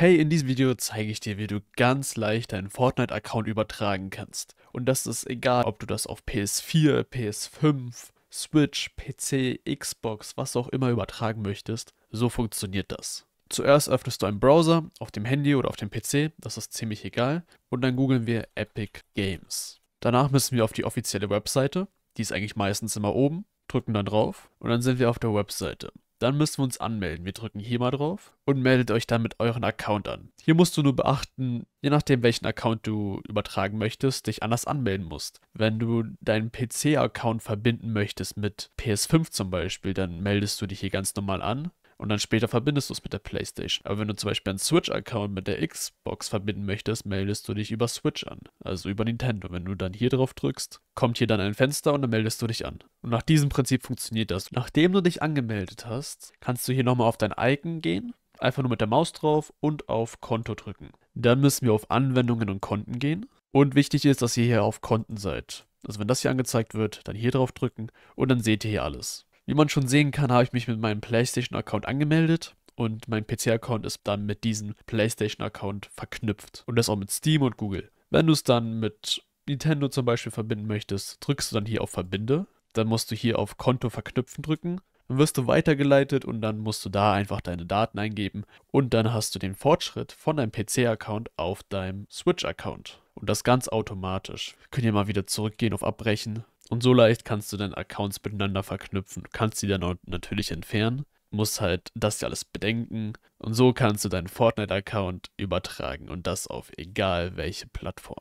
Hey, in diesem Video zeige ich dir, wie du ganz leicht deinen Fortnite-Account übertragen kannst. Und das ist egal, ob du das auf PS4, PS5, Switch, PC, Xbox, was auch immer übertragen möchtest, so funktioniert das. Zuerst öffnest du einen Browser auf dem Handy oder auf dem PC, das ist ziemlich egal, und dann googeln wir Epic Games. Danach müssen wir auf die offizielle Webseite, die ist eigentlich meistens immer oben, drücken dann drauf und dann sind wir auf der Webseite dann müssen wir uns anmelden. Wir drücken hier mal drauf und meldet euch dann mit euren Account an. Hier musst du nur beachten, je nachdem welchen Account du übertragen möchtest, dich anders anmelden musst. Wenn du deinen PC-Account verbinden möchtest mit PS5 zum Beispiel, dann meldest du dich hier ganz normal an und dann später verbindest du es mit der PlayStation. Aber wenn du zum Beispiel einen Switch-Account mit der Xbox verbinden möchtest, meldest du dich über Switch an, also über Nintendo. Wenn du dann hier drauf drückst, kommt hier dann ein Fenster und dann meldest du dich an. Und nach diesem Prinzip funktioniert das. Nachdem du dich angemeldet hast, kannst du hier nochmal auf dein Icon gehen, einfach nur mit der Maus drauf und auf Konto drücken. Dann müssen wir auf Anwendungen und Konten gehen. Und wichtig ist, dass ihr hier auf Konten seid. Also wenn das hier angezeigt wird, dann hier drauf drücken und dann seht ihr hier alles. Wie man schon sehen kann, habe ich mich mit meinem PlayStation-Account angemeldet und mein PC-Account ist dann mit diesem PlayStation-Account verknüpft und das auch mit Steam und Google. Wenn du es dann mit Nintendo zum Beispiel verbinden möchtest, drückst du dann hier auf Verbinde, dann musst du hier auf Konto verknüpfen drücken, dann wirst du weitergeleitet und dann musst du da einfach deine Daten eingeben und dann hast du den Fortschritt von deinem PC-Account auf deinem Switch-Account. Und das ganz automatisch. Wir können hier mal wieder zurückgehen auf Abbrechen. Und so leicht kannst du deine Accounts miteinander verknüpfen. Du kannst sie dann natürlich entfernen, musst halt das ja alles bedenken. Und so kannst du deinen Fortnite-Account übertragen und das auf egal welche Plattform.